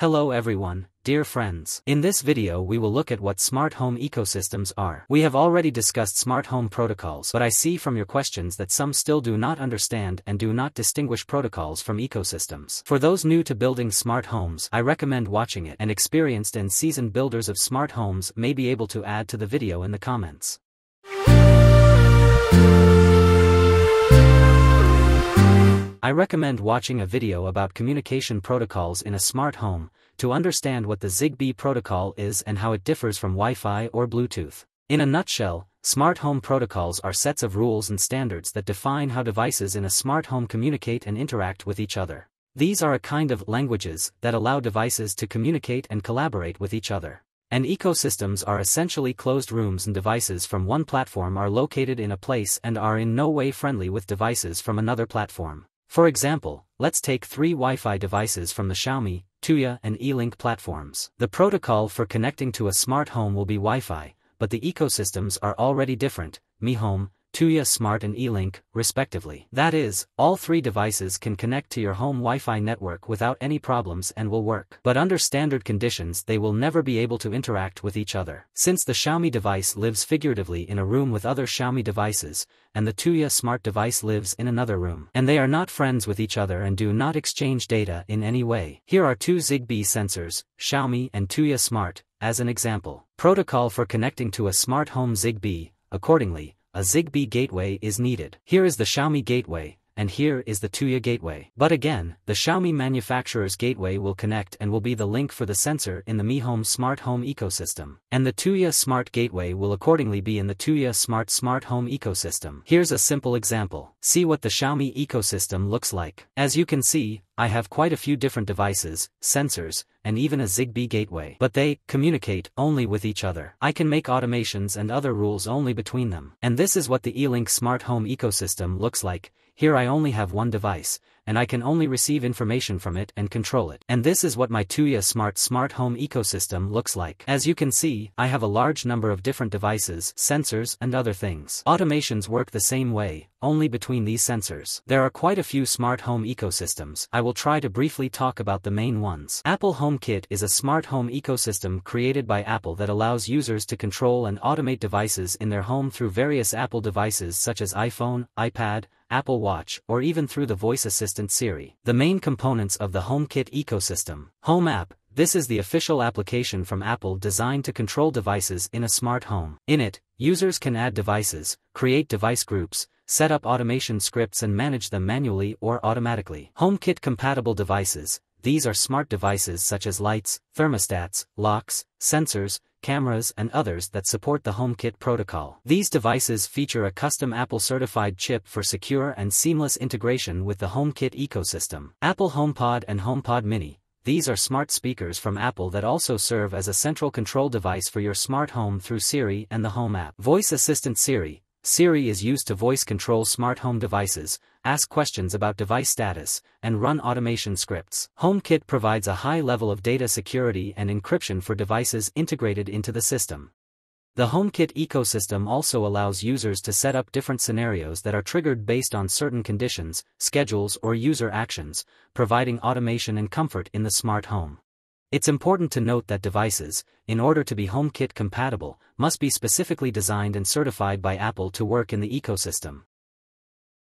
Hello everyone, dear friends. In this video we will look at what smart home ecosystems are. We have already discussed smart home protocols but I see from your questions that some still do not understand and do not distinguish protocols from ecosystems. For those new to building smart homes I recommend watching it and experienced and seasoned builders of smart homes may be able to add to the video in the comments. I recommend watching a video about communication protocols in a smart home, to understand what the ZigBee protocol is and how it differs from Wi-Fi or Bluetooth. In a nutshell, smart home protocols are sets of rules and standards that define how devices in a smart home communicate and interact with each other. These are a kind of languages that allow devices to communicate and collaborate with each other. And ecosystems are essentially closed rooms and devices from one platform are located in a place and are in no way friendly with devices from another platform. For example, let's take three Wi-Fi devices from the Xiaomi, Tuya and E-Link platforms. The protocol for connecting to a smart home will be Wi-Fi, but the ecosystems are already different, Mi Home, Tuya Smart and eLink, respectively. That is, all three devices can connect to your home Wi-Fi network without any problems and will work. But under standard conditions they will never be able to interact with each other. Since the Xiaomi device lives figuratively in a room with other Xiaomi devices, and the Tuya Smart device lives in another room. And they are not friends with each other and do not exchange data in any way. Here are two Zigbee sensors, Xiaomi and Tuya Smart, as an example. Protocol for connecting to a smart home Zigbee, accordingly, a ZigBee gateway is needed. Here is the Xiaomi gateway, and here is the Tuya gateway. But again, the Xiaomi manufacturer's gateway will connect and will be the link for the sensor in the Mi Home smart home ecosystem. And the Tuya smart gateway will accordingly be in the Tuya smart smart home ecosystem. Here's a simple example. See what the Xiaomi ecosystem looks like. As you can see, I have quite a few different devices, sensors, and even a Zigbee gateway. But they communicate only with each other. I can make automations and other rules only between them. And this is what the E-Link smart home ecosystem looks like, here I only have one device, and I can only receive information from it and control it. And this is what my Tuya Smart smart home ecosystem looks like. As you can see, I have a large number of different devices, sensors and other things. Automations work the same way, only between these sensors. There are quite a few smart home ecosystems. I will try to briefly talk about the main ones. Apple HomeKit is a smart home ecosystem created by Apple that allows users to control and automate devices in their home through various Apple devices such as iPhone, iPad, Apple Watch, or even through the voice assistant Siri. The main components of the HomeKit ecosystem. Home App, this is the official application from Apple designed to control devices in a smart home. In it, users can add devices, create device groups, set up automation scripts and manage them manually or automatically. HomeKit-compatible devices, these are smart devices such as lights, thermostats, locks, sensors, cameras and others that support the HomeKit protocol. These devices feature a custom Apple-certified chip for secure and seamless integration with the HomeKit ecosystem. Apple HomePod and HomePod Mini, these are smart speakers from Apple that also serve as a central control device for your smart home through Siri and the Home app. Voice Assistant Siri, Siri is used to voice control smart home devices, ask questions about device status, and run automation scripts. HomeKit provides a high level of data security and encryption for devices integrated into the system. The HomeKit ecosystem also allows users to set up different scenarios that are triggered based on certain conditions, schedules or user actions, providing automation and comfort in the smart home. It's important to note that devices, in order to be HomeKit compatible, must be specifically designed and certified by Apple to work in the ecosystem.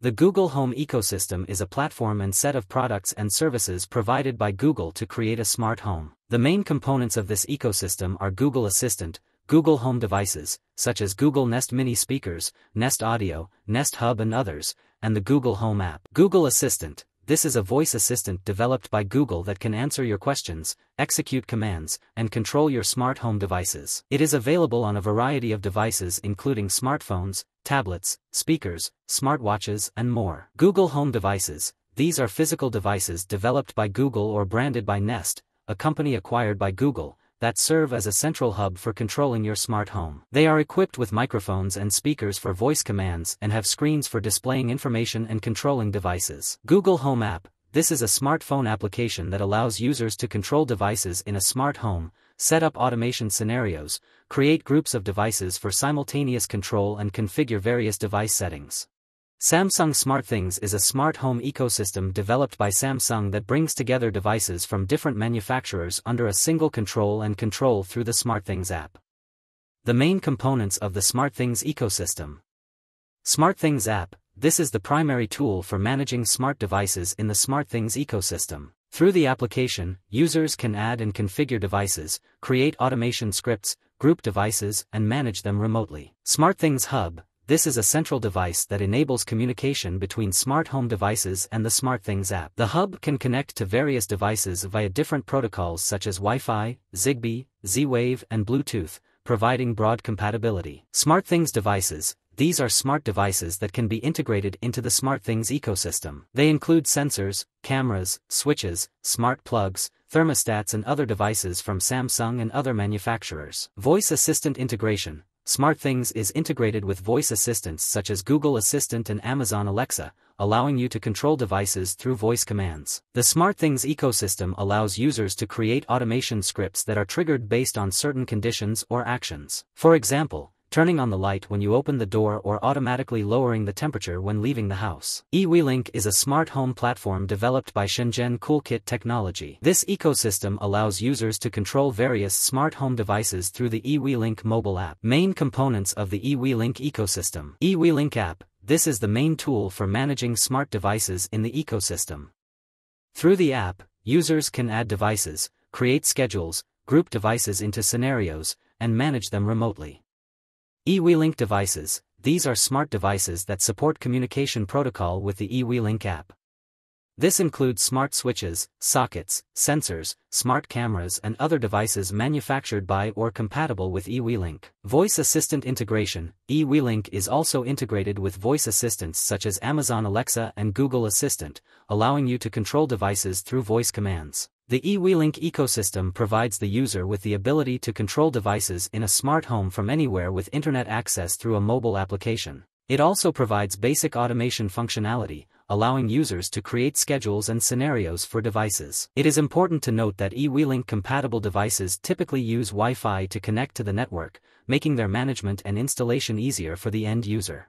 The Google Home ecosystem is a platform and set of products and services provided by Google to create a smart home. The main components of this ecosystem are Google Assistant, Google Home devices, such as Google Nest Mini speakers, Nest Audio, Nest Hub and others, and the Google Home app. Google Assistant, this is a voice assistant developed by Google that can answer your questions, execute commands, and control your smart home devices. It is available on a variety of devices including smartphones, tablets, speakers, smartwatches and more. Google Home Devices These are physical devices developed by Google or branded by Nest, a company acquired by Google, that serve as a central hub for controlling your smart home. They are equipped with microphones and speakers for voice commands and have screens for displaying information and controlling devices. Google Home App This is a smartphone application that allows users to control devices in a smart home, set up automation scenarios, create groups of devices for simultaneous control and configure various device settings. Samsung SmartThings is a smart home ecosystem developed by Samsung that brings together devices from different manufacturers under a single control and control through the SmartThings app. The main components of the SmartThings ecosystem. SmartThings app, this is the primary tool for managing smart devices in the SmartThings ecosystem. Through the application, users can add and configure devices, create automation scripts, group devices, and manage them remotely. SmartThings Hub, this is a central device that enables communication between smart home devices and the SmartThings app. The hub can connect to various devices via different protocols such as Wi-Fi, Zigbee, Z-Wave and Bluetooth, providing broad compatibility. SmartThings devices, these are smart devices that can be integrated into the SmartThings ecosystem. They include sensors, cameras, switches, smart plugs, thermostats and other devices from Samsung and other manufacturers. Voice Assistant Integration SmartThings is integrated with voice assistants such as Google Assistant and Amazon Alexa, allowing you to control devices through voice commands. The SmartThings ecosystem allows users to create automation scripts that are triggered based on certain conditions or actions. For example, turning on the light when you open the door or automatically lowering the temperature when leaving the house. eWeLink is a smart home platform developed by Shenzhen CoolKit technology. This ecosystem allows users to control various smart home devices through the eWeLink mobile app. Main components of the eWeLink ecosystem. eWeLink app, this is the main tool for managing smart devices in the ecosystem. Through the app, users can add devices, create schedules, group devices into scenarios, and manage them remotely eWeLink devices, these are smart devices that support communication protocol with the eWeLink app. This includes smart switches, sockets, sensors, smart cameras and other devices manufactured by or compatible with eWeLink. Voice Assistant Integration eWeLink is also integrated with voice assistants such as Amazon Alexa and Google Assistant, allowing you to control devices through voice commands. The eWeLink ecosystem provides the user with the ability to control devices in a smart home from anywhere with internet access through a mobile application. It also provides basic automation functionality, allowing users to create schedules and scenarios for devices. It is important to note that eWeLink compatible devices typically use Wi-Fi to connect to the network, making their management and installation easier for the end user.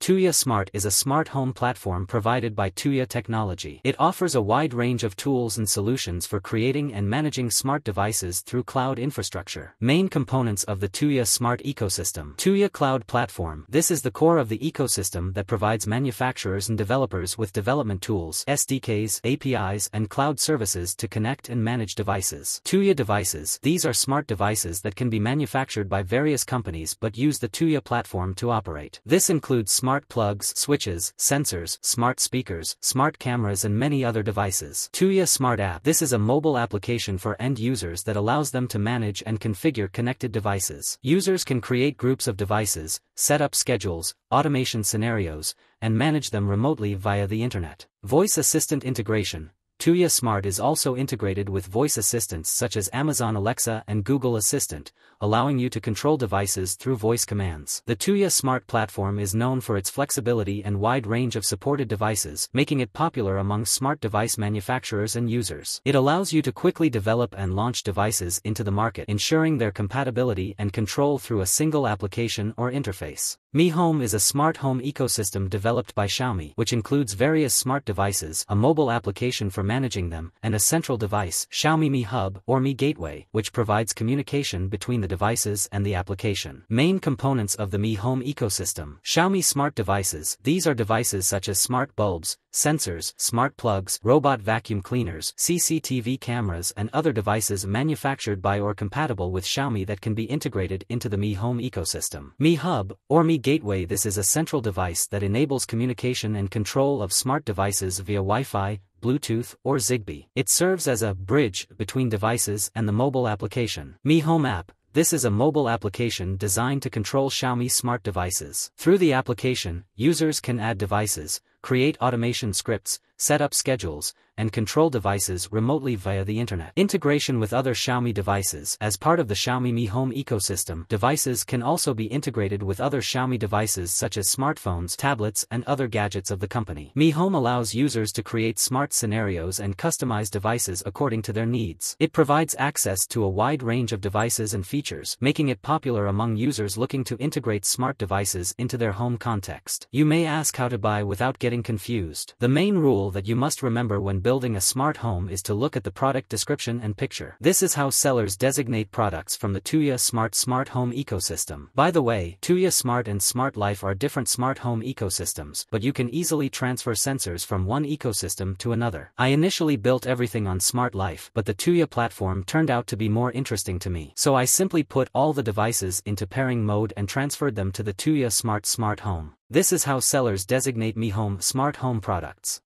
Tuya Smart is a smart home platform provided by Tuya Technology. It offers a wide range of tools and solutions for creating and managing smart devices through cloud infrastructure. Main components of the Tuya Smart ecosystem. Tuya Cloud Platform. This is the core of the ecosystem that provides manufacturers and developers with development tools, SDKs, APIs, and cloud services to connect and manage devices. Tuya devices. These are smart devices that can be manufactured by various companies but use the Tuya platform to operate. This includes smart plugs, switches, sensors, smart speakers, smart cameras and many other devices. Tuya Smart App This is a mobile application for end users that allows them to manage and configure connected devices. Users can create groups of devices, set up schedules, automation scenarios, and manage them remotely via the internet. Voice Assistant Integration Tuya Smart is also integrated with voice assistants such as Amazon Alexa and Google Assistant, allowing you to control devices through voice commands. The Tuya Smart platform is known for its flexibility and wide range of supported devices, making it popular among smart device manufacturers and users. It allows you to quickly develop and launch devices into the market, ensuring their compatibility and control through a single application or interface. Mi Home is a smart home ecosystem developed by Xiaomi which includes various smart devices, a mobile application for managing them, and a central device, Xiaomi Mi Hub or Mi Gateway, which provides communication between the devices and the application. Main components of the Mi Home ecosystem, Xiaomi smart devices, these are devices such as smart bulbs, sensors, smart plugs, robot vacuum cleaners, CCTV cameras and other devices manufactured by or compatible with Xiaomi that can be integrated into the Mi Home ecosystem. Mi Hub, or Mi Gateway This is a central device that enables communication and control of smart devices via Wi-Fi, Bluetooth, or Zigbee. It serves as a bridge between devices and the mobile application. Mi Home app, this is a mobile application designed to control Xiaomi smart devices. Through the application, users can add devices, create automation scripts, set up schedules, and control devices remotely via the internet. Integration with other Xiaomi devices As part of the Xiaomi Mi Home ecosystem, devices can also be integrated with other Xiaomi devices such as smartphones, tablets and other gadgets of the company. Mi Home allows users to create smart scenarios and customize devices according to their needs. It provides access to a wide range of devices and features, making it popular among users looking to integrate smart devices into their home context. You may ask how to buy without getting confused. The main rule rule that you must remember when building a smart home is to look at the product description and picture. This is how sellers designate products from the Tuya Smart Smart Home ecosystem. By the way, Tuya Smart and Smart Life are different smart home ecosystems, but you can easily transfer sensors from one ecosystem to another. I initially built everything on Smart Life, but the Tuya platform turned out to be more interesting to me. So I simply put all the devices into pairing mode and transferred them to the Tuya Smart Smart Home. This is how sellers designate Mi Home smart home products.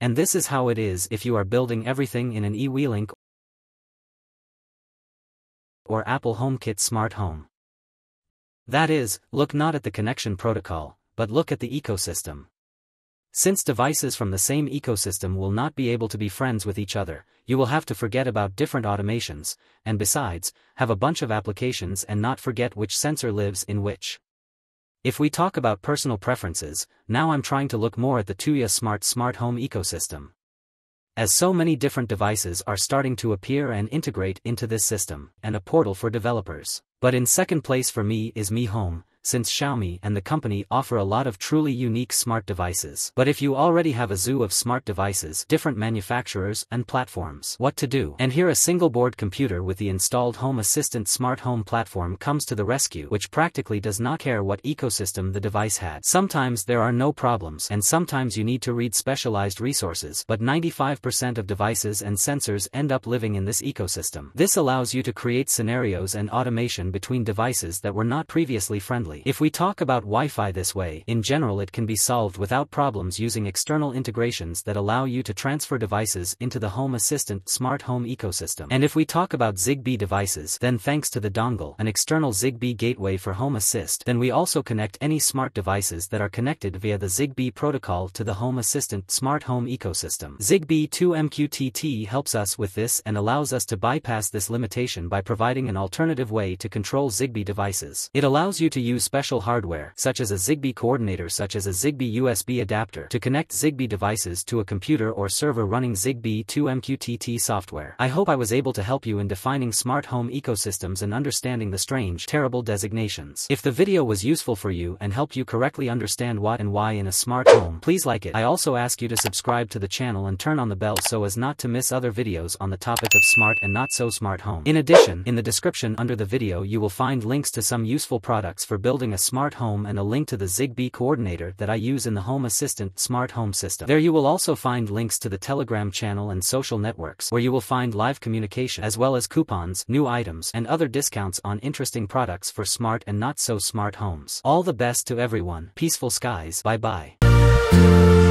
And this is how it is if you are building everything in an eWeLink or Apple HomeKit smart home. That is, look not at the connection protocol, but look at the ecosystem. Since devices from the same ecosystem will not be able to be friends with each other, you will have to forget about different automations, and besides, have a bunch of applications and not forget which sensor lives in which. If we talk about personal preferences, now I'm trying to look more at the Tuya Smart smart home ecosystem. As so many different devices are starting to appear and integrate into this system, and a portal for developers. But in second place for me is Mi Home, since Xiaomi and the company offer a lot of truly unique smart devices. But if you already have a zoo of smart devices, different manufacturers and platforms, what to do? And here a single board computer with the installed Home Assistant smart home platform comes to the rescue, which practically does not care what ecosystem the device had. Sometimes there are no problems and sometimes you need to read specialized resources, but 95% of devices and sensors end up living in this ecosystem. This allows you to create scenarios and automation between devices that were not previously friendly if we talk about Wi-Fi this way, in general it can be solved without problems using external integrations that allow you to transfer devices into the Home Assistant smart home ecosystem. And if we talk about Zigbee devices, then thanks to the dongle, an external Zigbee gateway for Home Assist, then we also connect any smart devices that are connected via the Zigbee protocol to the Home Assistant smart home ecosystem. Zigbee 2 MQTT helps us with this and allows us to bypass this limitation by providing an alternative way to control Zigbee devices. It allows you to use special hardware such as a Zigbee coordinator such as a Zigbee USB adapter to connect Zigbee devices to a computer or server running Zigbee 2 MQTT software. I hope I was able to help you in defining smart home ecosystems and understanding the strange, terrible designations. If the video was useful for you and helped you correctly understand what and why in a smart home, please like it. I also ask you to subscribe to the channel and turn on the bell so as not to miss other videos on the topic of smart and not so smart home. In addition, in the description under the video you will find links to some useful products for building building a smart home and a link to the Zigbee coordinator that I use in the Home Assistant smart home system. There you will also find links to the Telegram channel and social networks where you will find live communication as well as coupons, new items, and other discounts on interesting products for smart and not so smart homes. All the best to everyone. Peaceful skies. Bye bye.